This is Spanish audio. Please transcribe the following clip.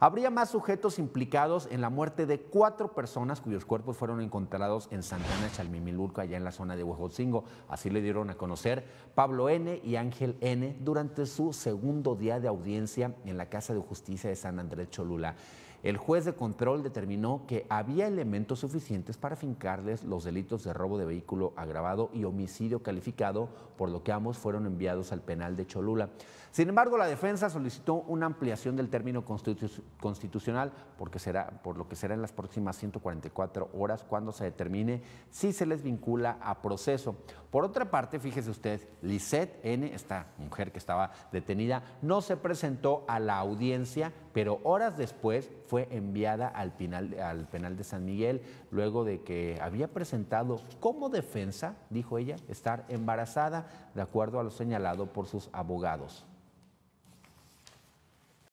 Habría más sujetos implicados en la muerte de cuatro personas cuyos cuerpos fueron encontrados en Santana Chalmimilurco, allá en la zona de Huejotzingo. Así le dieron a conocer Pablo N. y Ángel N. durante su segundo día de audiencia en la Casa de Justicia de San Andrés Cholula. El juez de control determinó que había elementos suficientes para fincarles los delitos de robo de vehículo agravado y homicidio calificado, por lo que ambos fueron enviados al penal de Cholula. Sin embargo, la defensa solicitó una ampliación del término constitucional constitucional, porque será, por lo que será en las próximas 144 horas cuando se determine si se les vincula a proceso. Por otra parte, fíjese usted, Lisette N., esta mujer que estaba detenida, no se presentó a la audiencia, pero horas después fue enviada al penal de San Miguel, luego de que había presentado como defensa, dijo ella, estar embarazada, de acuerdo a lo señalado por sus abogados.